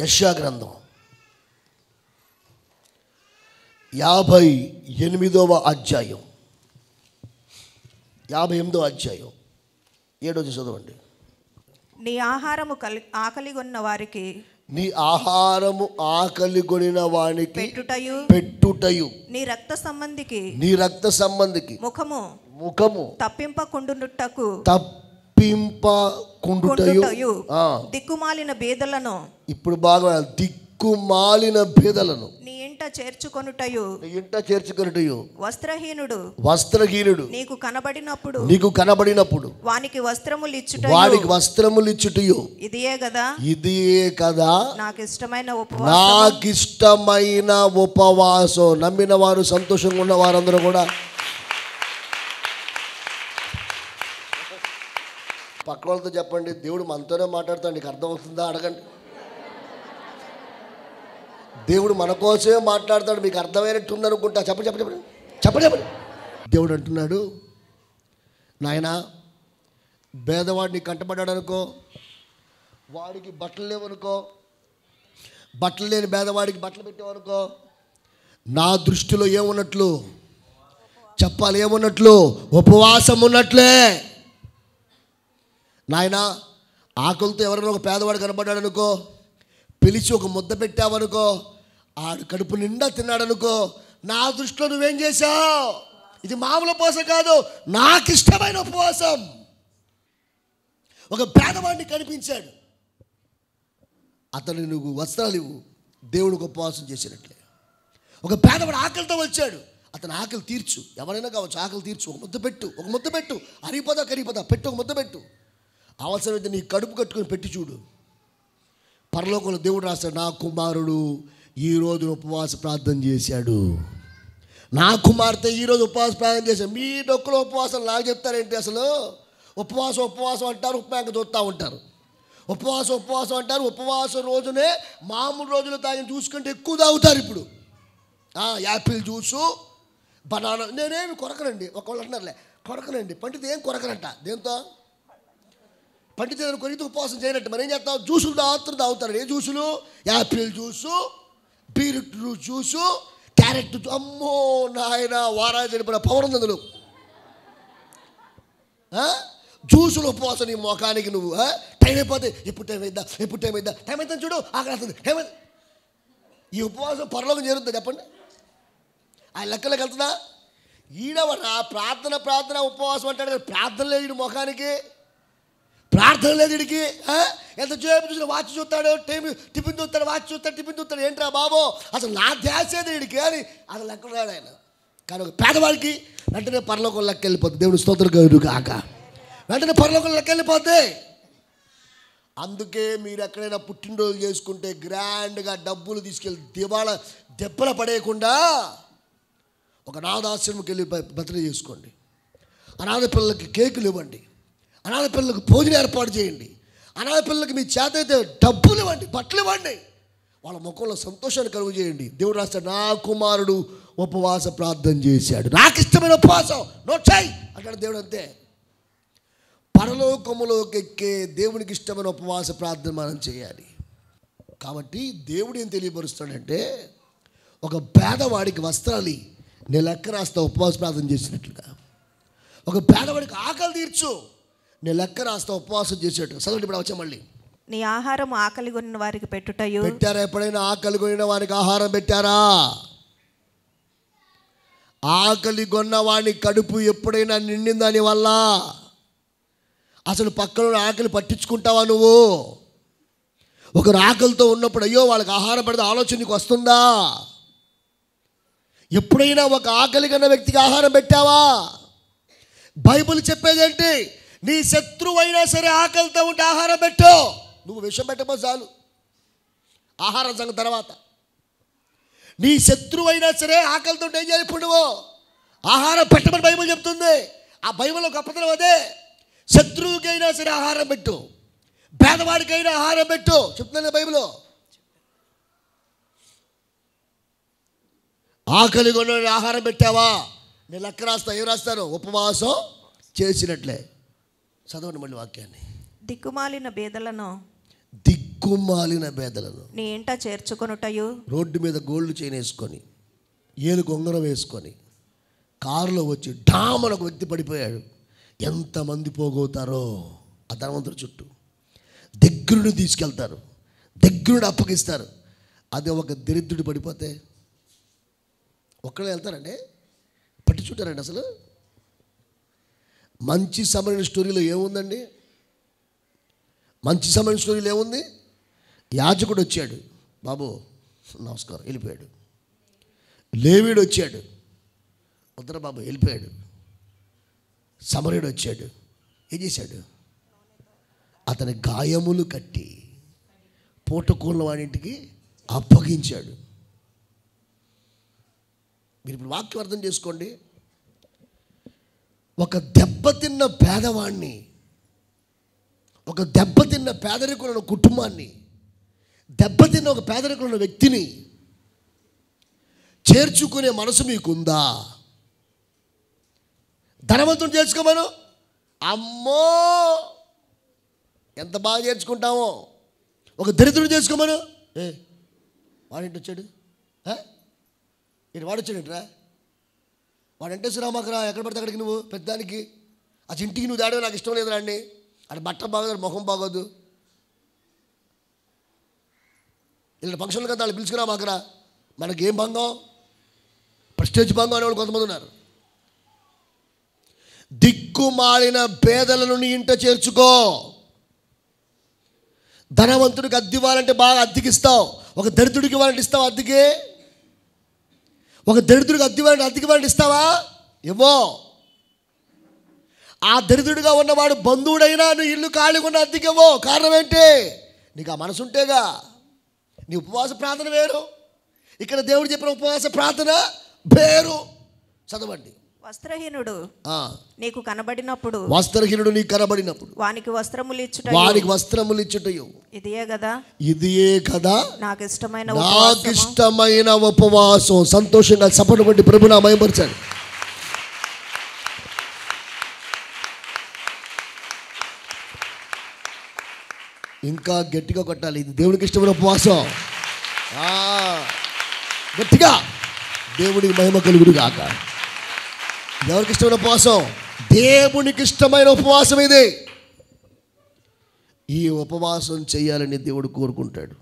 యశా గ్రంథం యాభై ఎనిమిదవ అధ్యాయం యాభై ఎనిమిదవ అధ్యాయం ఏడో చదవండి నీ ఆహారము కలి ఆకలిగొన్న వారికి నీ ఆహారము కొనిన వానికి పెట్టుటయు పెట్టుటయు నీ రక్త సంబంధికి నీ రక్త సంబంధికి ముఖము ముఖము తప్పింపకుండుటకు తప్పింప కుండుటయు దిక్కుమాలిన బీదలను ఇప్పుడు బాగా దిక్కుమాలిన బీదలను నీ ఇంట చేర్చుకొనుటయు నీ ఇంట చేర్చుకొనుటయు వస్త్రహీనుడు వస్త్రహీనుడు నీకు కనబడినప్పుడు నీకు కనబడినప్పుడు వానికి వస్త్రములు ఇచ్చుట వానికి వస్త్రములు ఇచ్చుటయు ఇదియే కదా ఇదియే కదా నాకు ఇష్టమైన ఉపవాసం నాకు ఇష్టమైన ఉపవాసం నమ్మిన వారు సంతోషంగా ఉన్న వారందరూ కూడా వాళ్ళతో చెప్పండి దేవుడు మనతోనే మాట్లాడుతాడు నీకు అవుతుందా అడగండి దేవుడు మన కోసమే మాట్లాడతాడు మీకు అర్థమైనట్టు ఉందనుకుంటా చెప్పండి చెప్పండి చెప్పండి చెప్పండి చెప్పండి దేవుడు అంటున్నాడు నాయన భేదవాడిని కంటపడ్డాడు అనుకో వాడికి బట్టలు లేవనుకో బట్టలు లేని భేదవాడికి బట్టలు పెట్టేవనుకో నా దృష్టిలో ఏమున్నట్లు చెప్పాలి ఏమున్నట్లు ఉపవాసం ఉన్నట్లే నాయన ఆకలితో ఎవరైనా ఒక పేదవాడు కనబడ్డాడు అనుకో పిలిచి ఒక ముద్ద పెట్టావనుకో ఆడు కడుపు నిండా తిన్నాడనుకో నా దృష్టిలో నువ్వేం చేశావు ఇది మామూలు ఉపవాసం కాదు నాకు ఇష్టమైన ఉపవాసం ఒక పేదవాడిని కనిపించాడు అతను నువ్వు వస్త్రాలు ఇవ్వు దేవుడికి ఉపవాసం చేసినట్లే ఒక పేదవాడు ఆకలితో వచ్చాడు అతను ఆకలి తీర్చు ఎవరైనా కావచ్చు ఆకలి తీర్చు ఒక ముద్ద పెట్టు ఒక ముద్ద పెట్టు అరిగిపోదా కరిగిపోదా పెట్టు ఒక ముద్ద పెట్టు అవసరమైతే నీ కడుపు కట్టుకుని పెట్టి చూడు పరలోకంలో దేవుడు రాశాడు నా కుమారుడు ఈరోజు ఉపవాస ప్రార్థన చేశాడు నా కుమార్తె ఈరోజు ఉపవాస ప్రార్థన చేశాడు మీ డొక్కులో ఉపవాసం నాకు చెప్తారేంటి అసలు ఉపవాసం ఉపవాసం అంటారు ఉప్మాక చూస్తూ ఉంటారు ఉపవాసం ఉపవాసం అంటారు ఉపవాసం రోజునే మామూలు రోజులు తాగిన చూసుకుంటే ఎక్కువ తాగుతారు ఇప్పుడు యాపిల్ జ్యూసు బనానా నేనేమి కొరకనండి ఒకళ్ళు అంటున్నారులే కొరకనండి పండితే ఏం కొరకనంట దేంతో పండితులను కొరికి ఉపవాసం చేయనట్టు మరి ఏం చేస్తాం జ్యూసులు తాగుతారు తాగుతారు ఏ జ్యూసులు apple juice beetroot juice carrot అమ్మో నాయన వారాయి జరిపిన పవర్ ఉంది జ్యూసులు ఉపవాసం నీ ముఖానికి నువ్వు టైం అయిపోతే ఎప్పుడు టైం అయిద్దా ఎప్పుడు టైం అయిద్దా టైం అవుతుంది చూడు ఆకలి వస్తుంది టైం ఈ ఉపవాసం పరలోకి చేరుతుంది చెప్పండి ఆ లెక్కలకు వెళ్తుందా ఈడవరా ప్రార్థన ప్రార్థన ఉపవాసం అంటాడు ప్రార్థన లేడు ముఖానికి ప్రార్థన లేదు ఇడికి ఎంత సేపు చూసిన వాచ్ చూస్తాడు టైం టిఫిన్ చూస్తాడు వాచ్ చూస్తాడు టిఫిన్ చూస్తాడు ఏంట్రా బాబో అసలు నా ధ్యాసేది ఇడికి అని అసలు ఎక్కడ రాడు ఆయన కానీ ఒక పేదవాడికి వెంటనే పరలోకం లెక్క వెళ్ళిపోతుంది దేవుడు స్తోత్రుడు కాక వెంటనే పరలోకం లెక్క వెళ్ళిపోతే అందుకే మీరు ఎక్కడైనా పుట్టినరోజు చేసుకుంటే గ్రాండ్గా డబ్బులు తీసుకెళ్ళి దివాళ దెబ్బలు పడేయకుండా ఒక నాదాశ్రమకి వెళ్ళి బదిలీ చేసుకోండి అనాథ పిల్లలకి కేకులు ఇవ్వండి అనాథ పిల్లలకు భోజనం ఏర్పాటు చేయండి అనాథ పిల్లలకు మీ చేత అయితే డబ్బులు ఇవ్వండి బట్టలు ఇవ్వండి వాళ్ళ ముఖంలో సంతోషాన్ని కలుగు చేయండి దేవుడు రాస్తాడు నా కుమారుడు ఉపవాస ప్రార్థన చేశాడు నాకు ఇష్టమైన ఉపవాసం నోట్సాయి అక్కడ దేవుడు అంతే పరలోకములోకి ఎక్కే దేవునికి ఇష్టమైన ఉపవాస ప్రార్థన మనం చేయాలి కాబట్టి దేవుడు ఏం తెలియపరుస్తాడంటే ఒక పేదవాడికి వస్త్రాలు నేను లెక్క రాస్తా ఉపవాస ప్రార్థన చేసినట్లుగా ఒక పేదవాడికి ఆకలి తీర్చు నీ లెక్క రాస్తా ఉపవాసం చేసేట చదవండి ఇప్పుడు వచ్చా మళ్ళీ నీ ఆహారం ఆకలి కొనిన వారికి పెట్టుటయు పెట్టారా ఎప్పుడైనా ఆకలి కొనిన వారికి ఆహారం పెట్టారా ఆకలి కొన్న వాడి కడుపు ఎప్పుడైనా దాని వల్ల అసలు పక్కన ఆకలి పట్టించుకుంటావా నువ్వు ఒకరు ఆకలితో ఉన్నప్పుడు అయ్యో వాళ్ళకి ఆహారం పెడితే ఆలోచన నీకు వస్తుందా ఎప్పుడైనా ఒక ఆకలి కన్న వ్యక్తికి ఆహారం పెట్టావా బైబుల్ చెప్పేదేంటి నీ శత్రువైనా సరే ఆకలితో ఉంటే ఆహారం పెట్టు నువ్వు విషం పెట్టమో చాలు ఆహారం సంగ తర్వాత నీ శత్రువైనా సరే ఆకలితో ఏం చేయాలి ఇప్పుడు ఆహారం పెట్టమని బైబుల్ చెప్తుంది ఆ బైబుల్ ఒక గొప్పతనం అదే శత్రువుకైనా సరే ఆహారం పెట్టు పేదవాడికైనా ఆహారం పెట్టు చెప్తున్నాను బైబుల్ ఆకలి కొన్ని ఆహారం పెట్టావా నేను లెక్క రాస్తా ఏం రాస్తాను ఉపవాసం చేసినట్లే చదవండి మళ్ళీ వాక్యాన్ని దిక్కుమాలిన బేదలను దిక్కుమాలిన బేదలను నీ ఇంట చేర్చుకొనుటయు రోడ్డు మీద గోల్డ్ చైన్ వేసుకొని ఏలు కొంగరం వేసుకొని కారులో వచ్చి డామన ఒక వ్యక్తి పడిపోయాడు ఎంతమంది పోగవుతారో ఆ ధనవంతుడు చుట్టూ దగ్గరుని తీసుకెళ్తారు దగ్గరుని అప్పగిస్తారు అదే ఒక దరిద్రుడు పడిపోతే ఒక్కడే వెళ్తారండి పట్టి చుట్టారండి అసలు మంచి సమరణ స్టోరీలో ఏముందండి మంచి సమరణ స్టోరీలో ఏముంది యాజకుడు వచ్చాడు బాబు నమస్కారం వెళ్ళిపోయాడు లేవిడు వచ్చాడు ఉత్తర బాబు వెళ్ళిపోయాడు సమరుడు వచ్చాడు ఏం చేశాడు అతని గాయములు కట్టి పూటకూళ్ళ వాడింటికి అప్పగించాడు మీరు ఇప్పుడు వాక్యం అర్థం చేసుకోండి ఒక దెబ్బతిన్న పేదవాణ్ణి ఒక దెబ్బతిన్న పేదరికులను కుటుంబాన్ని దెబ్బతిన్న ఒక పేదరికులను వ్యక్తిని చేర్చుకునే మనసు మీకుందా ధనవంతుడు చేర్చుకోమను అమ్మో ఎంత బాగా చేర్చుకుంటామో ఒక దరిద్రుడు చేసుకోమను ఏ వాడింటి వచ్చాడు ఇటు వాడొచ్చాడు ఏంట్రా వాడంటే సురామాకరా ఎక్కడ పడితే అక్కడికి నువ్వు పెద్దానికి ఆ ఇంటికి నువ్వు దాడే నాకు ఇష్టం లేదు రండి అది బట్ట బాగోదు ముఖం బాగోదు ఇలా ఫంక్షన్లు కదా వాళ్ళు పిలుచుకురా మాకరా మనకి ఏం భంగం ప్రస్టేజ్ భంగం అనేవాళ్ళు కొంతమంది ఉన్నారు దిక్కుమాలిన పేదలను నీ ఇంట చేర్చుకో ధనవంతుడికి అద్దివ్వాలంటే బాగా అద్దెకిస్తావు ఒక దరిద్రుడికి ఇవ్వాలంటే ఇస్తావు అద్దెకే ఒక దరిద్రుడికి అద్దెవాడిని అద్దెకి ఇస్తావా ఏమో ఆ దరిద్రుడిగా ఉన్నవాడు బంధువుడైనా నువ్వు ఇల్లు ఖాళీ ఉన్న అద్దెకివ్వో కారణం ఏంటి నీకు ఆ మనసు ఉంటేగా నీ ఉపవాస ప్రార్థన వేరు ఇక్కడ దేవుడు చెప్పిన ఉపవాస ప్రార్థన వేరు చదవండి వస్త్రహీనుడు నీకు కనబడినప్పుడు వస్త్రహీనుడు నీకు కనబడినప్పుడు వానికి వస్త్రములు ఇచ్చుట వానికి వస్త్రములు ఇచ్చుటయు ఇదియే కదా ఇదియే కదా నాకు ఇష్టమైన నాకు ఇష్టమైన ఉపవాసం సంతోషంగా సపోర్ట్ పెట్టి నా అమయపరిచాడు ఇంకా గట్టిగా కొట్టాలి ఇది దేవునికి ఇష్టమైన ఉపవాసం గట్టిగా దేవుడికి మహిమ కలుగుడు కాక ఎవరికి ఇష్టమైన ఉపవాసం దేవునికి ఇష్టమైన ఉపవాసం ఇది ఈ ఉపవాసం చేయాలని దేవుడు కోరుకుంటాడు